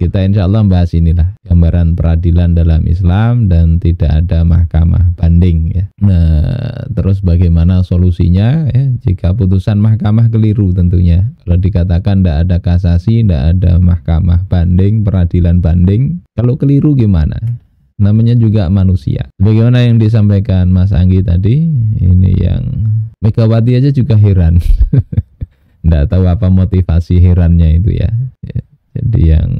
kita insya Allah membahas inilah gambaran peradilan dalam Islam dan tidak ada mahkamah banding ya. Nah, terus bagaimana solusinya ya jika putusan mahkamah keliru tentunya. Kalau dikatakan tidak ada kasasi, tidak ada mahkamah banding, peradilan banding, kalau keliru gimana? namanya juga manusia. Bagaimana yang disampaikan Mas Anggi tadi, ini yang Megawati aja juga heran. Tidak tahu apa motivasi herannya itu ya. ya. Jadi yang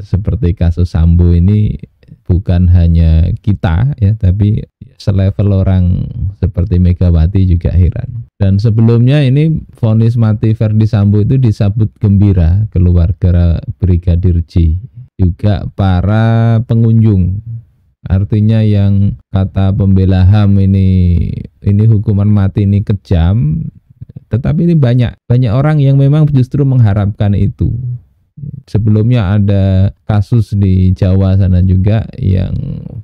seperti kasus Sambo ini bukan hanya kita ya, tapi selevel orang seperti Megawati juga heran. Dan sebelumnya ini vonis mati Verdi Sambo itu disambut gembira keluarga Brigadir J juga para pengunjung artinya yang kata pembela HAM ini ini hukuman mati ini kejam tetapi ini banyak banyak orang yang memang justru mengharapkan itu sebelumnya ada kasus di Jawa sana juga yang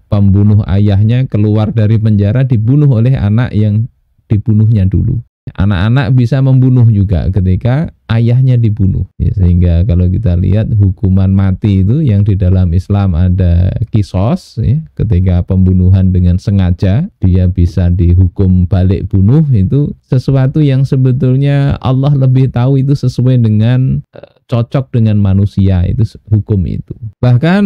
pembunuh ayahnya keluar dari penjara dibunuh oleh anak yang dibunuhnya dulu. Anak-anak bisa membunuh juga ketika ayahnya dibunuh. Ya, sehingga kalau kita lihat hukuman mati itu yang di dalam Islam ada kisos, ya, ketika pembunuhan dengan sengaja dia bisa dihukum balik bunuh itu sesuatu yang sebetulnya Allah lebih tahu itu sesuai dengan e, cocok dengan manusia itu hukum itu. Bahkan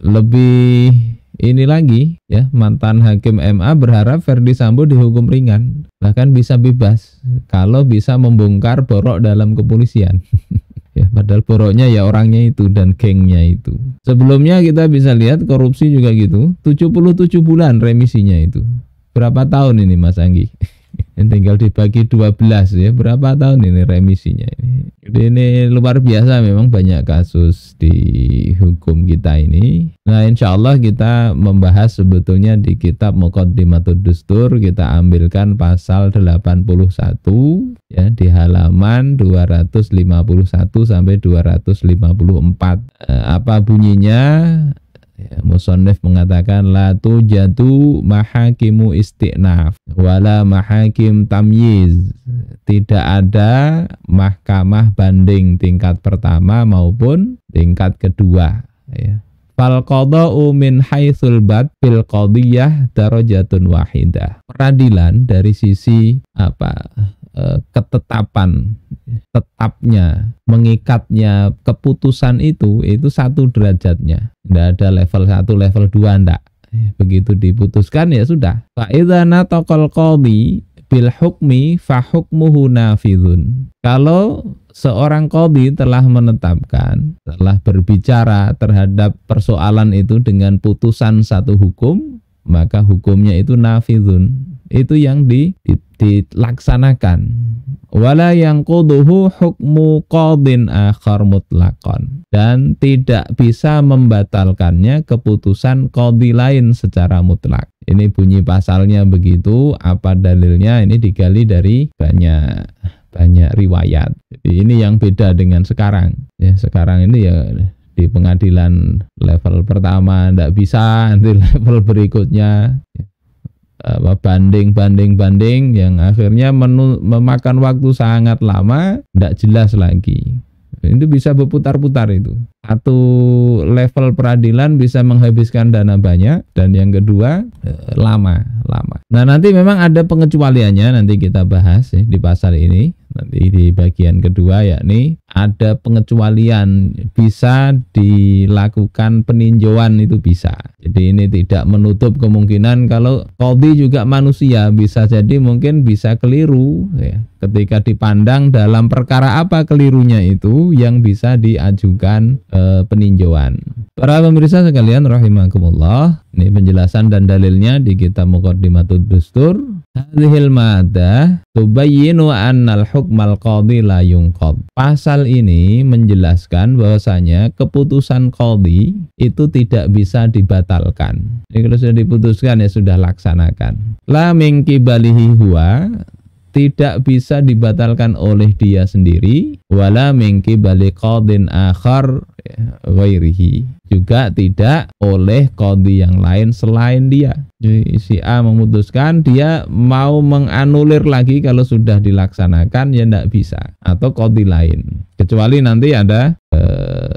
lebih ini lagi ya mantan hakim MA berharap Verdi Sambo dihukum ringan bahkan bisa bebas kalau bisa membongkar borok dalam kepolisian. ya padahal boroknya ya orangnya itu dan gengnya itu. Sebelumnya kita bisa lihat korupsi juga gitu, 77 bulan remisinya itu. Berapa tahun ini Mas Anggi? Ini tinggal dibagi 12 ya. Berapa tahun ini remisinya ini? Ini luar biasa memang banyak kasus di hukum kita ini. Nah, insya Allah kita membahas sebetulnya di kitab Muqaddimatud Dustur kita ambilkan pasal 81 ya di halaman 251 sampai 254. Eh, apa bunyinya? Ya, Musonif mengatakan la tu jatu mahakimu istiqnaf wala mahakim tamyiz. Tidak ada mahkamah banding tingkat pertama maupun tingkat kedua ya. Fal qada'u min haitsul bat fil qadiyah darajatun wahidah. Peradilan dari sisi apa? Eh, ketetapan tetapnya mengikatnya keputusan itu itu satu derajatnya tidak ada level satu level dua ndak begitu diputuskan ya sudah faidana tokol kobi bil hukmi fahukmuhu nafidun kalau seorang kobi telah menetapkan telah berbicara terhadap persoalan itu dengan putusan satu hukum maka hukumnya itu nafidun itu yang di, di, dilaksanakan wala yang kuduhu hukmu qadin akhar mutlakon dan tidak bisa membatalkannya keputusan qadi lain secara mutlak ini bunyi pasalnya begitu apa dalilnya ini digali dari banyak banyak riwayat jadi ini yang beda dengan sekarang ya sekarang ini ya di pengadilan level pertama tidak bisa nanti level berikutnya ya apa banding banding banding yang akhirnya menu, memakan waktu sangat lama tidak jelas lagi itu bisa berputar-putar itu satu level peradilan bisa menghabiskan dana banyak dan yang kedua eh, lama lama nah nanti memang ada pengecualiannya nanti kita bahas ya, di pasar ini nanti di bagian kedua yakni ada pengecualian bisa dilakukan peninjauan itu bisa jadi ini tidak menutup kemungkinan kalau kodi juga manusia bisa jadi mungkin bisa keliru ya ketika dipandang dalam perkara apa kelirunya itu yang bisa diajukan e, peninjauan. Para pemirsa sekalian rahimakumullah, ini penjelasan dan dalilnya di kitab Muqaddimatud Dustur. Hadhil ma'adah tubayyinu annal hukmal qadhi la yunqad. Pasal ini menjelaskan bahwasanya keputusan qadhi itu tidak bisa dibatalkan. Ini kalau sudah diputuskan ya sudah laksanakan. La min huwa tidak bisa dibatalkan oleh dia sendiri wala mingki balik qadin akhar ya, ghairihi juga tidak oleh kodi yang lain selain dia jadi si A memutuskan dia mau menganulir lagi kalau sudah dilaksanakan ya tidak bisa atau kodi lain kecuali nanti ada eh,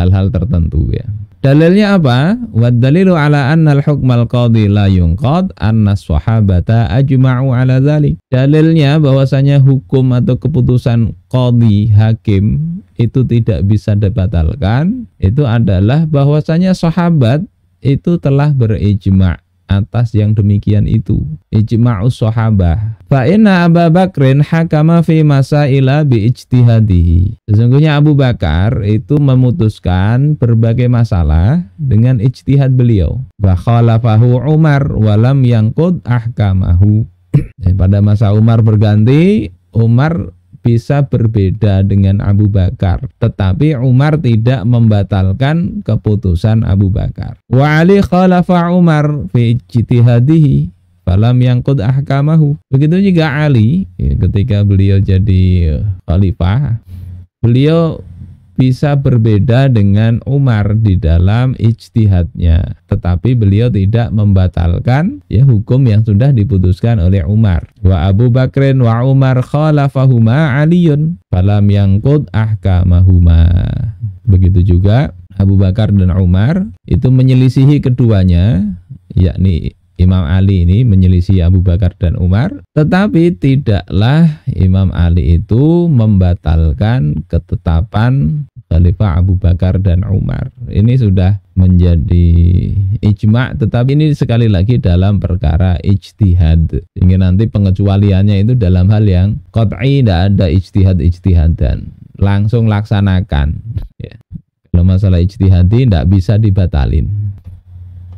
hal-hal tertentu ya. Dalilnya apa? Wa dalilu ala anna al al qadhi la yunqad anna sahabata ajma'u ala dhalik. Dalilnya bahwasanya hukum atau keputusan qadhi hakim itu tidak bisa dibatalkan itu adalah bahwasanya sahabat itu telah berijma' atas yang demikian itu ijma'us sahabah fa inna Abu Bakrin hakama fi masaila bi ijtihadihi sesungguhnya Abu Bakar itu memutuskan berbagai masalah dengan ijtihad beliau wa khalafahu Umar walam yangqud ahkamahu eh, pada masa Umar berganti Umar bisa berbeda dengan Abu Bakar tetapi Umar tidak membatalkan keputusan Abu Bakar wa Ali khalafa Umar fi ijtihadihi falam kud ahkamahu begitu juga Ali ya, ketika beliau jadi khalifah beliau bisa berbeda dengan Umar di dalam ijtihadnya tetapi beliau tidak membatalkan ya hukum yang sudah diputuskan oleh Umar wa Abu Bakrin wa Umar khalafahuma aliyun falam yangkud ahkamahuma begitu juga Abu Bakar dan Umar itu menyelisihi keduanya yakni Imam Ali ini menyelisih Abu Bakar dan Umar, tetapi tidaklah Imam Ali itu membatalkan ketetapan Khalifah Abu Bakar dan Umar. Ini sudah menjadi ijma, tetapi ini sekali lagi dalam perkara ijtihad. Sehingga nanti pengecualiannya itu dalam hal yang qat'i tidak ada ijtihad ijtihad dan Langsung laksanakan. Ya. Kalau masalah ijtihad tidak bisa dibatalin.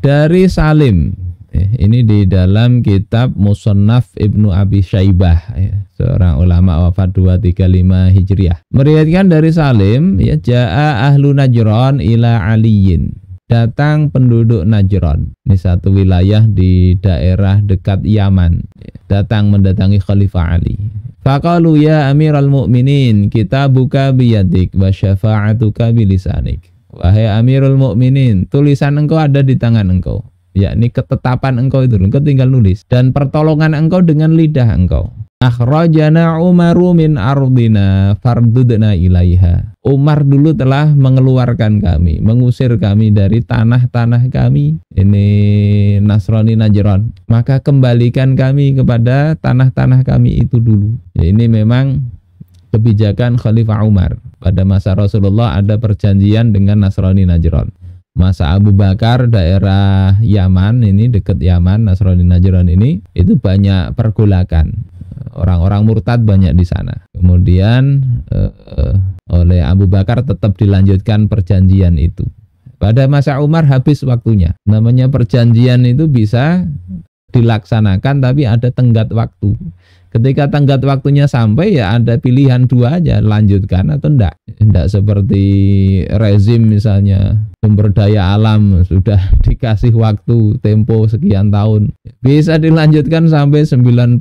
Dari Salim Eh, ini di dalam kitab Musonaf Ibnu Abi Syaibah, ya, seorang ulama wafat 235 Hijriah. Meriwayatkan dari Salim, ya, Ja'a ahlu Najran ila Aliyin. Datang penduduk Najran, ini satu wilayah di daerah dekat Yaman. Datang mendatangi Khalifah Ali. Faqalu ya Amirul Mukminin, kita buka biyadik wa syafa'atuka bilisanik. Wahai amirul Mukminin, tulisan engkau ada di tangan engkau yakni ketetapan engkau itu engkau tinggal nulis dan pertolongan engkau dengan lidah engkau akhrajana umaru min ardina fardudna ilaiha Umar dulu telah mengeluarkan kami mengusir kami dari tanah-tanah kami ini Nasrani Najran maka kembalikan kami kepada tanah-tanah kami itu dulu ya, ini memang kebijakan Khalifah Umar pada masa Rasulullah ada perjanjian dengan Nasrani Najran masa Abu Bakar daerah Yaman ini dekat Yaman Nasrani Najran ini itu banyak pergolakan orang-orang murtad banyak di sana kemudian eh, eh, oleh Abu Bakar tetap dilanjutkan perjanjian itu pada masa Umar habis waktunya namanya perjanjian itu bisa dilaksanakan tapi ada tenggat waktu Ketika tenggat waktunya sampai ya ada pilihan dua aja, lanjutkan atau enggak. Enggak seperti rezim misalnya sumber daya alam sudah dikasih waktu tempo sekian tahun. Bisa dilanjutkan sampai 90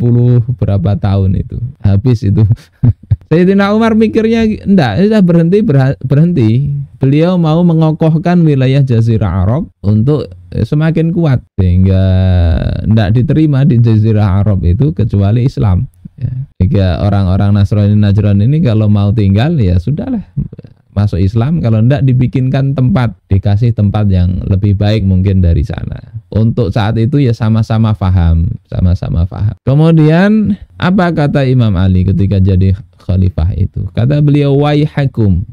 berapa tahun itu. Habis itu. Sayyidina Umar mikirnya enggak, sudah berhenti berhenti. Beliau mau mengokohkan wilayah Jazirah Arab untuk eh, semakin kuat sehingga enggak diterima di Jazirah Arab itu kecuali Islam. Ya. Jika orang-orang Nasrani Najran ini kalau mau tinggal ya sudahlah masuk Islam kalau tidak dibikinkan tempat dikasih tempat yang lebih baik mungkin dari sana untuk saat itu ya sama-sama faham sama-sama faham kemudian apa kata Imam Ali ketika jadi khalifah itu kata beliau waihakum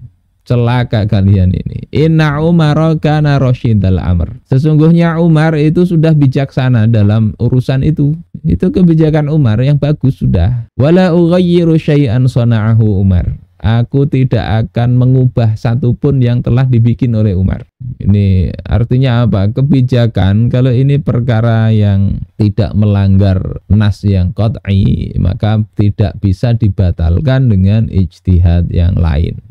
celaka kalian ini. Inna Umar kana roshidal amr. Sesungguhnya Umar itu sudah bijaksana dalam urusan itu. Itu kebijakan Umar yang bagus sudah. Wala ughayyiru syai'an sana'ahu Umar aku tidak akan mengubah satupun yang telah dibikin oleh Umar. Ini artinya apa? Kebijakan kalau ini perkara yang tidak melanggar nas yang qat'i, maka tidak bisa dibatalkan dengan ijtihad yang lain.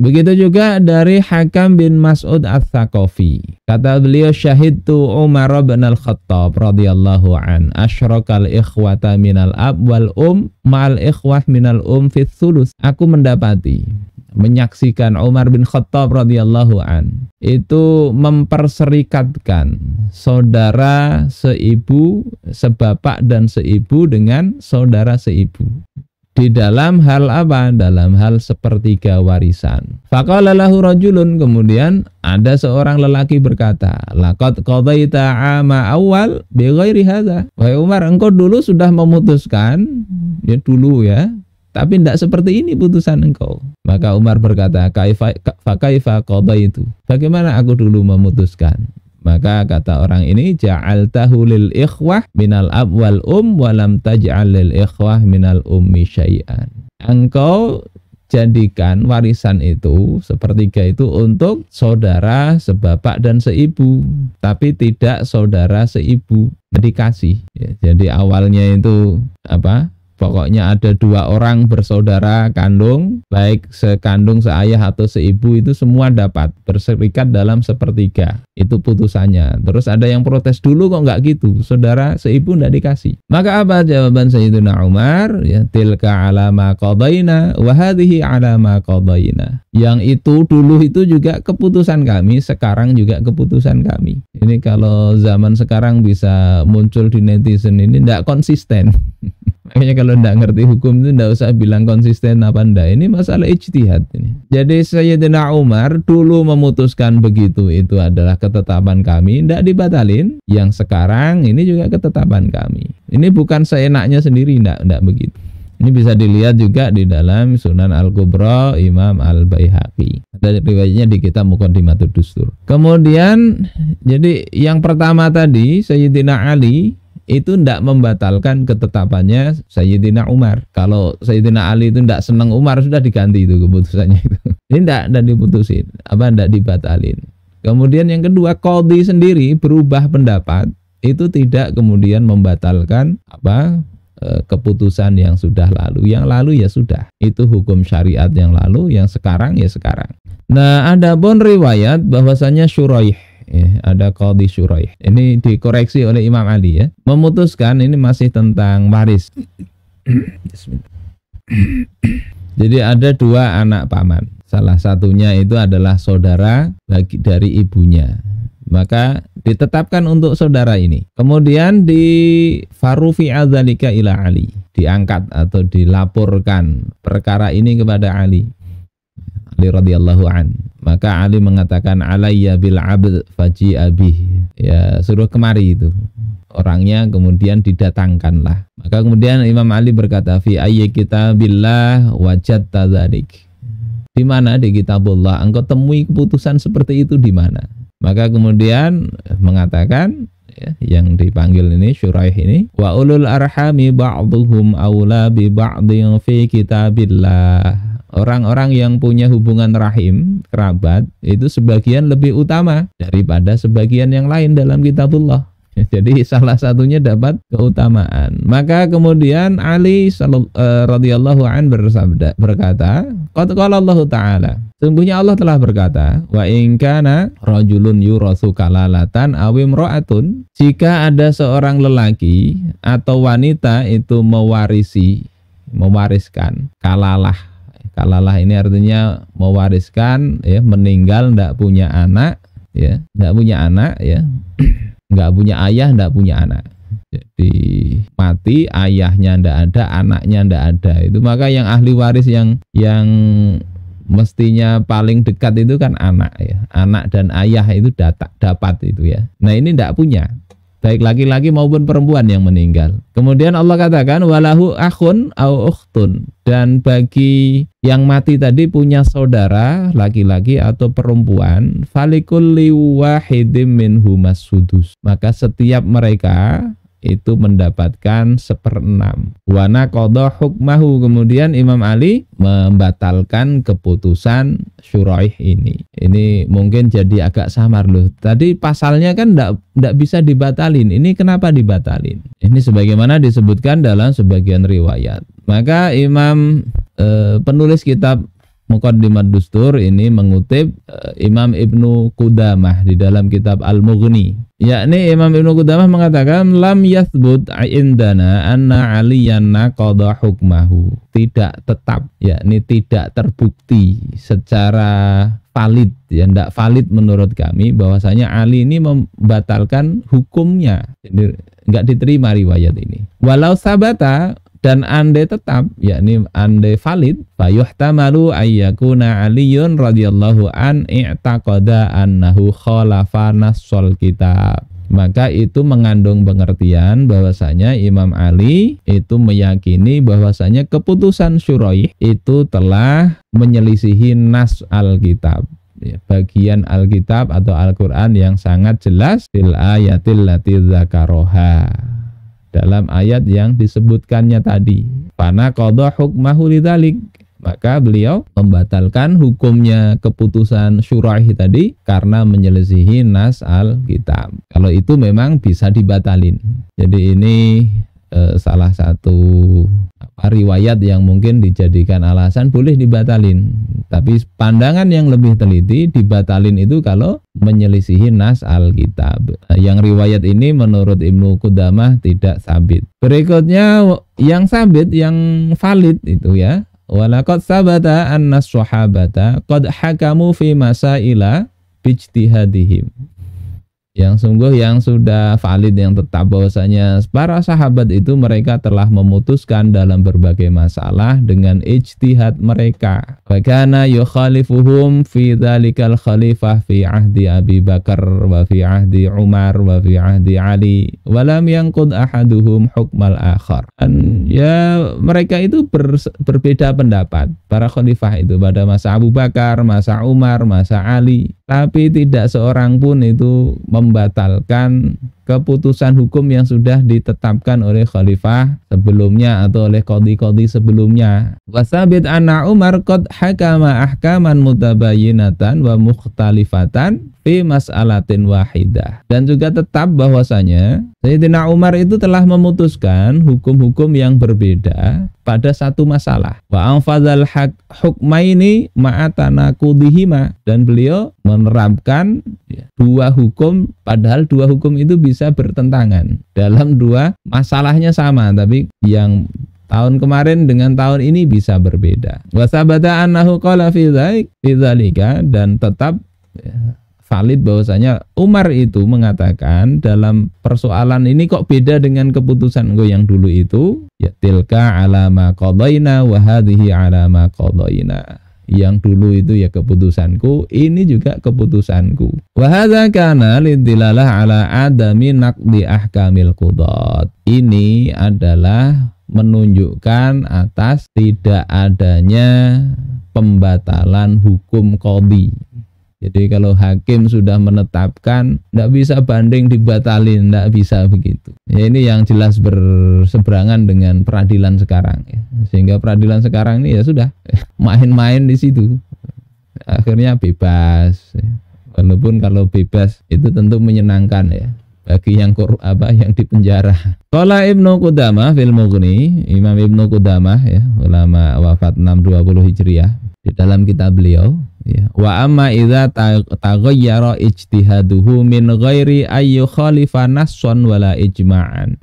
Begitu juga dari Hakam bin Mas'ud Al-Thakofi. Kata beliau syahidtu Umar bin Al-Khattab radhiyallahu an asyrakal ikhwata minal ab wal um ma'al ikhwah minal um fit sulus. Aku mendapati menyaksikan Umar bin Khattab radhiyallahu an itu memperserikatkan saudara seibu, sebapak dan seibu dengan saudara seibu di dalam hal apa? Dalam hal sepertiga warisan. fakalalahu rojulun rajulun kemudian ada seorang lelaki berkata, lakot qadaita ama awal bi ghairi Wahai Umar, engkau dulu sudah memutuskan ya dulu ya, tapi tidak seperti ini putusan engkau. Maka Umar berkata, "Kaifa fa itu Bagaimana aku dulu memutuskan? Maka kata orang ini ja'altahu lil ikhwah minal ab wal um walam taj'al lil ikhwah minal ummi syai'an. Engkau jadikan warisan itu sepertiga itu untuk saudara sebapak dan seibu tapi tidak saudara seibu dikasih ya, jadi awalnya itu apa Pokoknya ada dua orang bersaudara kandung, baik sekandung, seayah atau seibu itu semua dapat berserikat dalam sepertiga. Itu putusannya. Terus ada yang protes dulu kok nggak gitu, saudara seibu nggak dikasih. Maka apa jawaban Sayyidina Umar? Ya, tilka alama qadaina wa alama qadaina. Yang itu dulu itu juga keputusan kami, sekarang juga keputusan kami. Ini kalau zaman sekarang bisa muncul di netizen ini tidak konsisten. Makanya kalau tidak ngerti hukum itu tidak usah bilang konsisten apa ndak. Ini masalah ijtihad ini. Jadi Sayyidina Umar dulu memutuskan begitu itu adalah ketetapan kami, tidak dibatalin. Yang sekarang ini juga ketetapan kami. Ini bukan seenaknya sendiri, tidak tidak begitu. Ini bisa dilihat juga di dalam Sunan al Kubro Imam al Baihaki Ada riwayatnya di kitab Muqaddimatud Dustur. Kemudian jadi yang pertama tadi Sayyidina Ali itu tidak membatalkan ketetapannya Sayyidina Umar. Kalau Sayyidina Ali itu tidak senang Umar sudah diganti itu keputusannya itu. Ini tidak dan diputusin, apa tidak dibatalin. Kemudian yang kedua, Qadhi sendiri berubah pendapat itu tidak kemudian membatalkan apa e, keputusan yang sudah lalu. Yang lalu ya sudah. Itu hukum syariat yang lalu, yang sekarang ya sekarang. Nah, ada pun riwayat bahwasanya Syuraih ya, ada Qadhi Syuraih. Ini dikoreksi oleh Imam Ali ya. Memutuskan ini masih tentang waris. Jadi ada dua anak paman. Salah satunya itu adalah saudara bagi dari ibunya. Maka ditetapkan untuk saudara ini. Kemudian di farufi Zalika ila Ali, diangkat atau dilaporkan perkara ini kepada Ali Ali radhiyallahu an. Maka Ali mengatakan alayya bil abd faji abih. Ya, suruh kemari itu. Orangnya kemudian didatangkanlah. Maka kemudian Imam Ali berkata fi ayyi kitabillah wajad tadzalik. Di mana di kitabullah engkau temui keputusan seperti itu di mana? Maka kemudian mengatakan ya, yang dipanggil ini Syuraih ini wa ulul arhami ba'dhum aula bi ba'dhin fi kitabillah orang-orang yang punya hubungan rahim kerabat itu sebagian lebih utama daripada sebagian yang lain dalam kitabullah jadi salah satunya dapat keutamaan. Maka kemudian Ali eh, radhiyallahu an bersabda berkata, "Qad Allah Ta'ala" Sungguhnya Allah telah berkata, "Wa ingkana rojulun rajulun yurasu kalalatan awim roatun Jika ada seorang lelaki atau wanita itu mewarisi, mewariskan kalalah. Kalalah ini artinya mewariskan ya, meninggal tidak punya anak, ya, tidak punya anak ya. nggak punya ayah, tidak punya anak. Jadi mati ayahnya ndak ada, anaknya ndak ada. Itu maka yang ahli waris yang yang mestinya paling dekat itu kan anak ya anak dan ayah itu data, dapat itu ya nah ini tidak punya baik laki-laki maupun perempuan yang meninggal. Kemudian Allah katakan walahu akhun au ukhtun dan bagi yang mati tadi punya saudara laki-laki atau perempuan falikul liwahidim minhumas sudus. Maka setiap mereka itu mendapatkan seperenam. Wana kodoh hukmahu. Kemudian Imam Ali membatalkan keputusan syuraih ini. Ini mungkin jadi agak samar loh. Tadi pasalnya kan tidak bisa dibatalin. Ini kenapa dibatalin? Ini sebagaimana disebutkan dalam sebagian riwayat. Maka Imam e, penulis kitab Muqaddimat Dustur ini mengutip uh, Imam Ibnu Qudamah di dalam kitab Al-Mughni. Yakni Imam Ibnu Qudamah mengatakan lam yathbut indana anna aliyan naqada hukmahu. Tidak tetap yakni tidak terbukti secara valid ya tidak valid menurut kami bahwasanya Ali ini membatalkan hukumnya. Jadi nggak diterima riwayat ini. Walau sabata dan andai tetap yakni andai valid fayuhtamalu ayyakuna aliyun radhiyallahu an i'taqada annahu khalafa nassal kitab maka itu mengandung pengertian bahwasanya Imam Ali itu meyakini bahwasanya keputusan syuraih itu telah menyelisihi nas Alkitab ya, bagian Alkitab atau Al-Quran yang sangat jelas til ayatil lati dalam ayat yang disebutkannya tadi. Fana qadha hukmahu lidzalik. Maka beliau membatalkan hukumnya keputusan syurah tadi karena menyelesihi nas al-kitab. Kalau itu memang bisa dibatalin. Jadi ini Eh, salah satu riwayat yang mungkin dijadikan alasan boleh dibatalin tapi pandangan yang lebih teliti dibatalin itu kalau menyelisihi nas Alkitab eh, yang riwayat ini menurut Ibnu Qudamah tidak sabit berikutnya yang sabit yang valid itu ya Walakot sabata annas sahabata qad hakamu fi masaila bijtihadihim yang sungguh yang sudah valid yang tetap bahwasanya para sahabat itu mereka telah memutuskan dalam berbagai masalah dengan ijtihad mereka. bagana yukhalifuhum fi dzalikal khalifah fi ahdi Abi Bakar wa fi ahdi Umar wa fi ahdi Ali walam yanqud ahaduhum hukmal akhar. Dan ya mereka itu ber, berbeda pendapat para khalifah itu pada masa Abu Bakar, masa Umar, masa Ali tapi tidak seorang pun itu membatalkan keputusan hukum yang sudah ditetapkan oleh khalifah sebelumnya atau oleh kodi-kodi sebelumnya. Wasabit anna Umar qad hakama ahkaman mutabayyinatan wa mukhtalifatan fi mas'alatin wahidah. Dan juga tetap bahwasanya Sayyidina Umar itu telah memutuskan hukum-hukum yang berbeda pada satu masalah. Wa anfadzal hukmaini ma'atana kudihima dan beliau menerapkan Ya. dua hukum padahal dua hukum itu bisa bertentangan dalam dua masalahnya sama tapi yang tahun kemarin dengan tahun ini bisa berbeda wasabata annahu qala fi dan tetap ya, valid bahwasanya Umar itu mengatakan dalam persoalan ini kok beda dengan keputusan gue yang dulu itu ya tilka alama qadaina wa alama qadaina yang dulu itu ya keputusanku ini juga keputusanku kana lidilalah ala adami naqdi ahkamil qudat ini adalah menunjukkan atas tidak adanya pembatalan hukum kodi jadi kalau hakim sudah menetapkan, tidak bisa banding dibatalin, tidak bisa begitu. Ya ini yang jelas berseberangan dengan peradilan sekarang. Ya. Sehingga peradilan sekarang ini ya sudah main-main di situ. Akhirnya bebas. Ya. Walaupun kalau bebas itu tentu menyenangkan ya bagi yang kur, apa yang dipenjara. Kala Ibnu Kudama fil Mughni, Imam Ibnu Kudama, ya, ulama wafat 620 Hijriah di dalam kitab beliau ya wa amma idza taghayyara ijtihaduhu min ghairi ayyu khalifan nasson wala ijma'an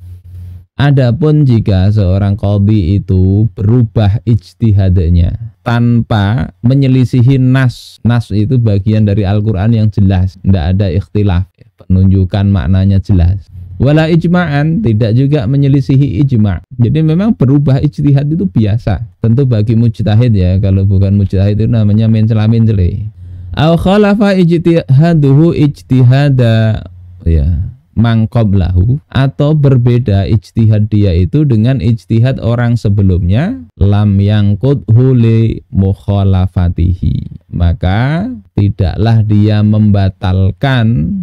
Adapun jika seorang qadhi itu berubah ijtihadnya tanpa menyelisihi nas. Nas itu bagian dari Al-Qur'an yang jelas, tidak ada ikhtilaf, penunjukan maknanya jelas wala ijma'an tidak juga menyelisihi ijma' jadi memang berubah ijtihad itu biasa tentu bagi mujtahid ya kalau bukan mujtahid itu namanya mencela mencela au khalafa ijtihaduhu ijtihada ya mangkoblahu atau berbeda ijtihad dia itu dengan ijtihad orang sebelumnya lam yangkut hule mukhalafatihi maka tidaklah dia membatalkan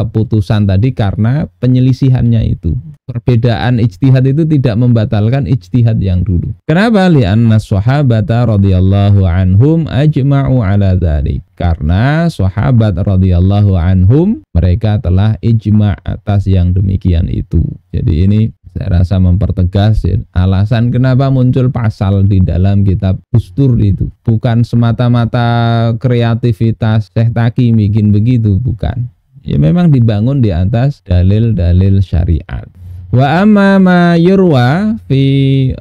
keputusan tadi karena penyelisihannya itu. Perbedaan ijtihad itu tidak membatalkan ijtihad yang dulu. Kenapa? Lianna sahabata radhiyallahu anhum ajma'u ala dhalik. Karena sahabat radhiyallahu anhum mereka telah ijma' atas yang demikian itu. Jadi ini saya rasa mempertegas ya, alasan kenapa muncul pasal di dalam kitab Gustur itu bukan semata-mata kreativitas Syekh Taki bikin begitu bukan ya memang dibangun di atas dalil-dalil syariat. Wa amma ma yurwa fi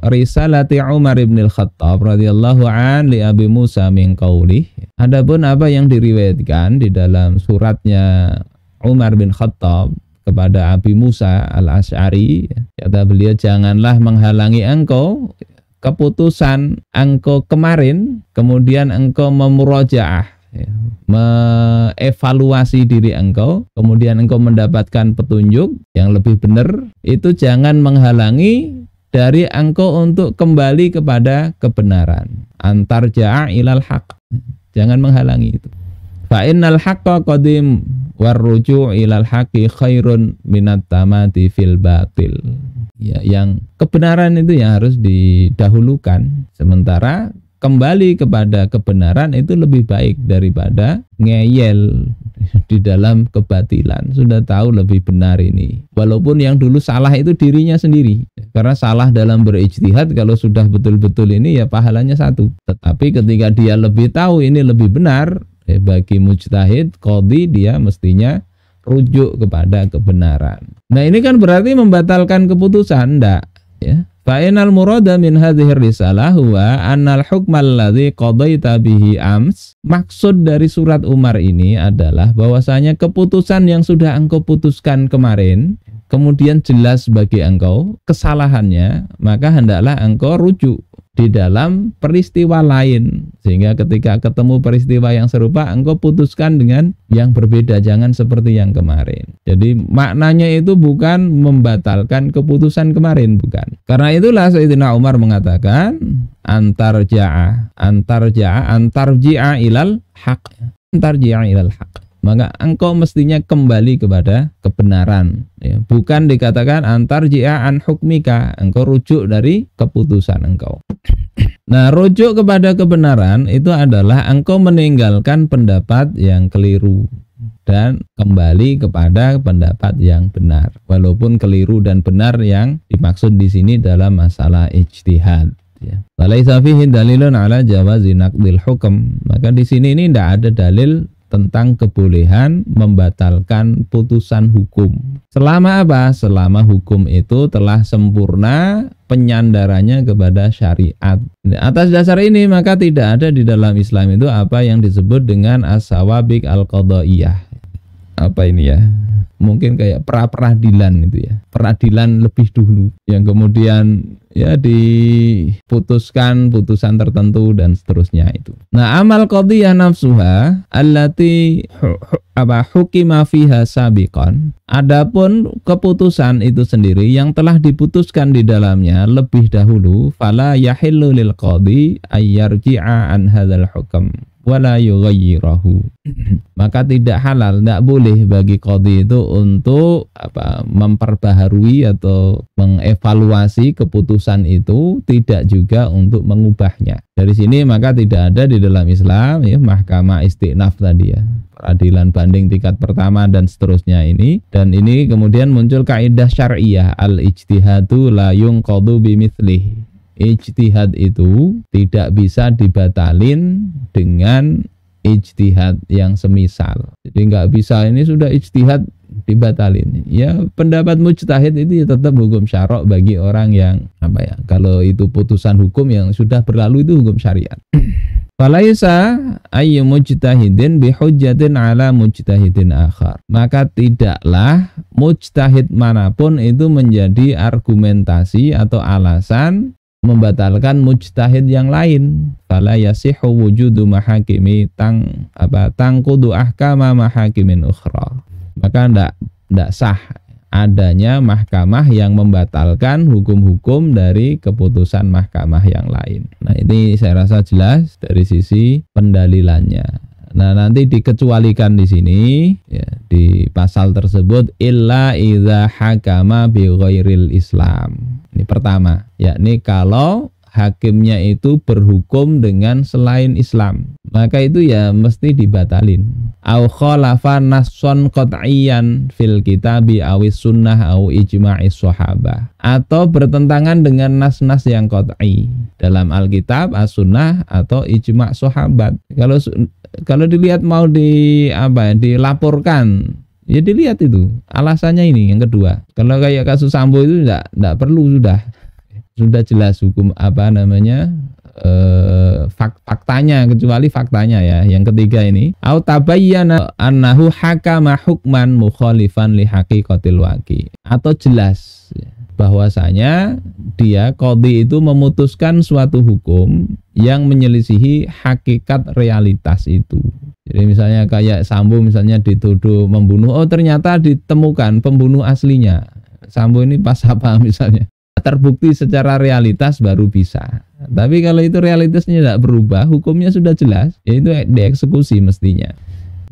risalati Umar ibn al-Khattab radhiyallahu an li Abi Musa min qawlih. Adapun apa yang diriwayatkan di dalam suratnya Umar bin Khattab kepada Abi Musa al Ashari, kata beliau janganlah menghalangi engkau keputusan engkau kemarin kemudian engkau memurojaah ya, mengevaluasi diri engkau, kemudian engkau mendapatkan petunjuk yang lebih benar, itu jangan menghalangi dari engkau untuk kembali kepada kebenaran. Antar ja'a ilal haq. Jangan menghalangi itu. Fa innal haqqa qadim warruju' ilal haqqi khairun minat tamati fil batil. Ya, yang kebenaran itu yang harus didahulukan. Sementara kembali kepada kebenaran itu lebih baik daripada ngeyel di dalam kebatilan sudah tahu lebih benar ini walaupun yang dulu salah itu dirinya sendiri karena salah dalam berijtihad kalau sudah betul-betul ini ya pahalanya satu tetapi ketika dia lebih tahu ini lebih benar eh, bagi mujtahid kodi dia mestinya rujuk kepada kebenaran nah ini kan berarti membatalkan keputusan ndak ya Fa inal murada min hadhihi risalah huwa annal hukmal ladzi qadaita bihi ams. Maksud dari surat Umar ini adalah bahwasanya keputusan yang sudah engkau putuskan kemarin kemudian jelas bagi engkau kesalahannya, maka hendaklah engkau rujuk di dalam peristiwa lain sehingga ketika ketemu peristiwa yang serupa engkau putuskan dengan yang berbeda jangan seperti yang kemarin jadi maknanya itu bukan membatalkan keputusan kemarin bukan karena itulah Sayyidina Umar mengatakan antar antar antarja'ah antar antarji'ah ilal haq antarji'ah ilal hak maka engkau mestinya kembali kepada kebenaran ya. bukan dikatakan antar jia an hukmika engkau rujuk dari keputusan engkau nah rujuk kepada kebenaran itu adalah engkau meninggalkan pendapat yang keliru dan kembali kepada pendapat yang benar walaupun keliru dan benar yang dimaksud di sini dalam masalah ijtihad ya. dalilun ala jawazi naqdil Maka di sini ini tidak ada dalil tentang kebolehan membatalkan putusan hukum. Selama apa? Selama hukum itu telah sempurna penyandarannya kepada syariat. Atas dasar ini maka tidak ada di dalam Islam itu apa yang disebut dengan as-sawabik al-qadhaiyah apa ini ya mungkin kayak pra peradilan itu ya peradilan lebih dulu yang kemudian ya diputuskan putusan tertentu dan seterusnya itu nah amal kodiyah nafsuha allati apa hukima fiha sabiqan adapun keputusan itu sendiri yang telah diputuskan di dalamnya lebih dahulu fala yahillu lil qadhi an hadzal hukm wala yughayyirahu. Maka tidak halal, tidak boleh bagi qadhi itu untuk apa memperbaharui atau mengevaluasi keputusan itu, tidak juga untuk mengubahnya. Dari sini maka tidak ada di dalam Islam ya mahkamah istinaf tadi ya peradilan banding tingkat pertama dan seterusnya ini dan ini kemudian muncul kaidah syariah al ijtihadu layung yunqadu bimithlihi ijtihad itu tidak bisa dibatalin dengan ijtihad yang semisal. Jadi nggak bisa ini sudah ijtihad dibatalin. Ya pendapat mujtahid itu ya tetap hukum syarok bagi orang yang apa ya? Kalau itu putusan hukum yang sudah berlalu itu hukum syariat. Falaisa ayyu mujtahidin bihujjatin ala mujtahidin akhar. Maka tidaklah mujtahid manapun itu menjadi argumentasi atau alasan membatalkan mujtahid yang lain fala yasihu wujudu mahakimi tang apa tangkudu ahkama mahakimin ukhra maka ndak ndak sah adanya mahkamah yang membatalkan hukum-hukum dari keputusan mahkamah yang lain. Nah, ini saya rasa jelas dari sisi pendalilannya. Nah, nanti dikecualikan di sini ya, di pasal tersebut illa idha hakama bi Islam. Ini pertama, yakni kalau hakimnya itu berhukum dengan selain Islam, maka itu ya mesti dibatalin. Au khalafa nasson qat'iyan fil kitabi awis sunnah au ijma'i sahabah atau bertentangan dengan nas-nas yang qat'i dalam Alkitab, As-Sunnah atau ijma' sahabat. Kalau kalau dilihat mau di apa ya dilaporkan ya dilihat itu alasannya ini yang kedua kalau kayak kasus sambo itu tidak tidak perlu sudah sudah jelas hukum apa namanya eh, fak faktanya kecuali faktanya ya yang ketiga ini au tabayyana annahu hakama hukman mukhalifan li haqiqatil waqi atau jelas ya bahwasanya dia kodi itu memutuskan suatu hukum yang menyelisihi hakikat realitas itu. Jadi misalnya kayak Sambo misalnya dituduh membunuh, oh ternyata ditemukan pembunuh aslinya. Sambo ini pas apa misalnya? Terbukti secara realitas baru bisa. Tapi kalau itu realitasnya tidak berubah, hukumnya sudah jelas, yaitu dieksekusi mestinya.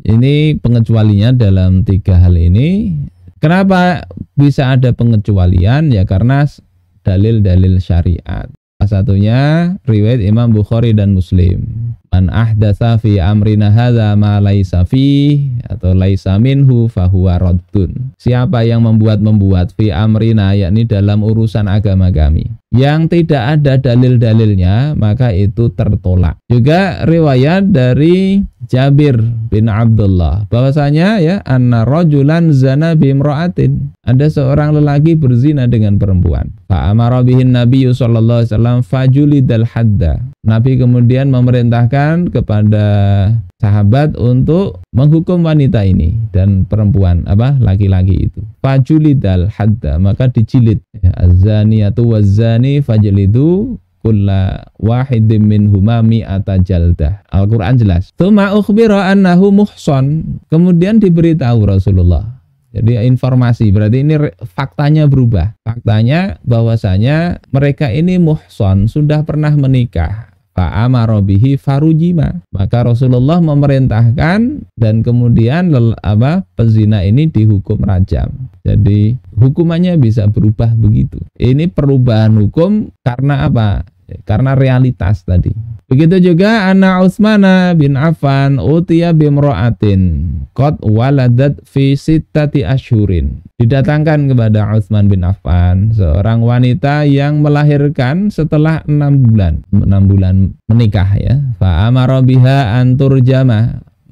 Ini pengecualinya dalam tiga hal ini Kenapa bisa ada pengecualian? Ya karena dalil-dalil syariat. Salah satunya riwayat Imam Bukhari dan Muslim man ahdatsa fi amrina hadza ma laisa fi atau laisa minhu fahuwa raddun. Siapa yang membuat-membuat fi amrina yakni dalam urusan agama kami yang tidak ada dalil-dalilnya maka itu tertolak. Juga riwayat dari Jabir bin Abdullah bahwasanya ya anna rajulan zana bimra'atin. Ada seorang lelaki berzina dengan perempuan. Fa amara bihin Nabi sallallahu alaihi wasallam fajulidal hadda. Nabi kemudian memerintahkan diperintahkan kepada sahabat untuk menghukum wanita ini dan perempuan apa laki-laki itu. Fajulidal hadda maka dijilid. Ya, azani Azaniyatu wazani fajlidu kulla wahidim min humami atajaldah. Al-Quran jelas. Tuma ukhbira annahu muhsan Kemudian diberitahu Rasulullah. Jadi informasi, berarti ini faktanya berubah. Faktanya bahwasanya mereka ini muhson sudah pernah menikah fa'amarobihi farujima. Maka Rasulullah memerintahkan dan kemudian apa pezina ini dihukum rajam. Jadi hukumannya bisa berubah begitu. Ini perubahan hukum karena apa? Karena realitas tadi. Begitu juga anak Utsmana bin Affan utia bimro'atin kot waladat fi ashurin. Didatangkan kepada Utsman bin Affan seorang wanita yang melahirkan setelah enam bulan, enam bulan menikah ya. Fa antur jama anturjama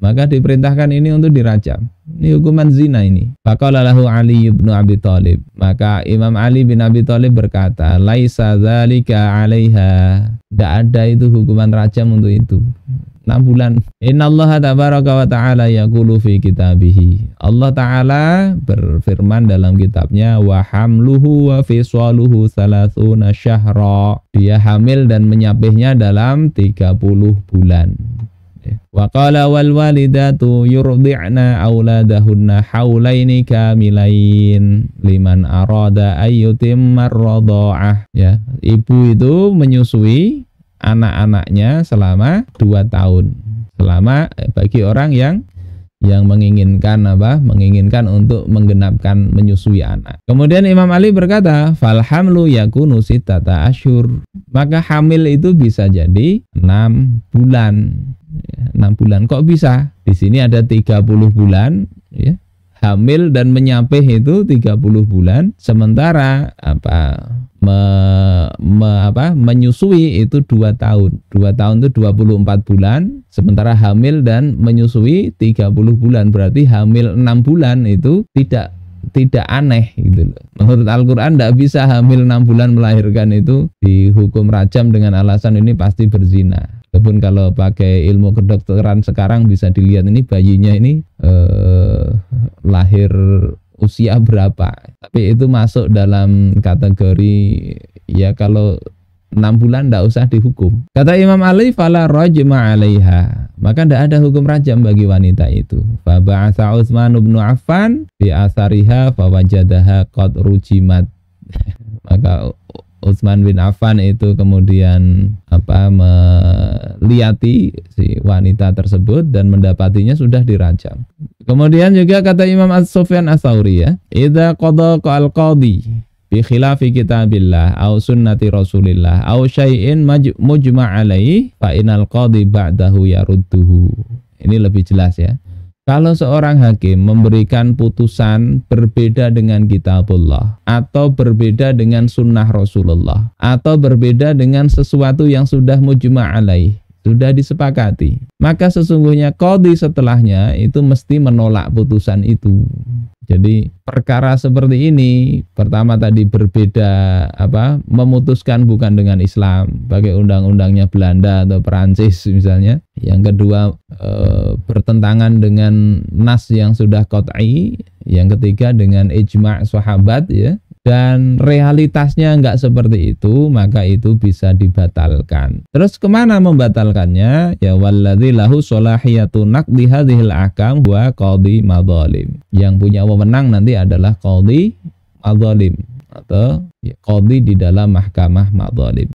maka diperintahkan ini untuk dirajam. Ini hukuman zina ini. Faqala Ali bin Abi Thalib. Maka Imam Ali bin Abi Thalib berkata, "Laisa dzalika 'alaiha." Tidak ada itu hukuman rajam untuk itu. 6 bulan. Innallaha tabaraka wa ta'ala yaqulu fi kitabihi. Allah taala berfirman dalam kitabnya wa hamluhu wa fisaluhu salasuna syahra. Dia hamil dan menyapihnya dalam 30 bulan. Wa qala wal walidatu yurdi'na auladahunna haulaini kamilain liman arada ayyutim radha'ah ya. Ibu itu menyusui anak-anaknya selama dua tahun. Selama eh, bagi orang yang yang menginginkan apa? Menginginkan untuk menggenapkan menyusui anak. Kemudian Imam Ali berkata, "Fal hamlu yakunu sittata asyur." Maka hamil itu bisa jadi 6 bulan enam bulan kok bisa di sini ada 30 bulan ya hamil dan menyapih itu 30 bulan sementara apa me, me, apa menyusui itu 2 tahun 2 tahun itu 24 bulan sementara hamil dan menyusui 30 bulan berarti hamil 6 bulan itu tidak tidak aneh gitu loh. Menurut Al-Qur'an tidak bisa hamil 6 bulan melahirkan itu dihukum rajam dengan alasan ini pasti berzina ataupun kalau pakai ilmu kedokteran sekarang bisa dilihat ini bayinya ini eh, lahir usia berapa tapi itu masuk dalam kategori ya kalau enam bulan tidak usah dihukum kata Imam Ali fala rajma alaiha maka tidak ada hukum rajam bagi wanita itu ba'atha Utsman bin Affan bi asariha wajadaha qad rujimat maka Utsman bin Affan itu kemudian apa meliati si wanita tersebut dan mendapatinya sudah dirajam. Kemudian juga kata Imam As-Sufyan As-Sauri ya, "Idza qada al-qadi bi khilafi kitabillah au sunnati rasulillah au syai'in mujma' alaihi fa inal qadi ba'dahu yarudduhu." Ini lebih jelas ya. Kalau seorang hakim memberikan putusan berbeda dengan kitabullah atau berbeda dengan sunnah Rasulullah atau berbeda dengan sesuatu yang sudah mujma' alaih sudah disepakati. Maka sesungguhnya kodi setelahnya itu mesti menolak putusan itu. Jadi perkara seperti ini pertama tadi berbeda apa memutuskan bukan dengan Islam pakai undang-undangnya Belanda atau Perancis misalnya. Yang kedua e, bertentangan dengan nas yang sudah kotai yang ketiga dengan ijma' sahabat ya dan realitasnya nggak seperti itu maka itu bisa dibatalkan terus kemana membatalkannya ya walladzi lahu solahiyatu naqdi hadhil akam wa qadhi madzalim yang punya wewenang nanti adalah qadhi madzalim atau ya, qadhi di dalam mahkamah madzalim